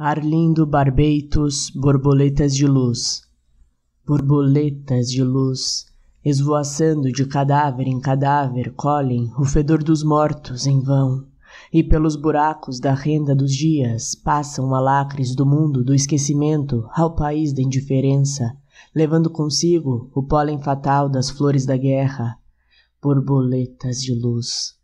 Arlindo Barbeitos, borboletas de luz. Borboletas de luz, esvoaçando de cadáver em cadáver, colhem o fedor dos mortos em vão, e pelos buracos da renda dos dias passam alacres do mundo do esquecimento ao país da indiferença, levando consigo o pólen fatal das flores da guerra. Borboletas de luz.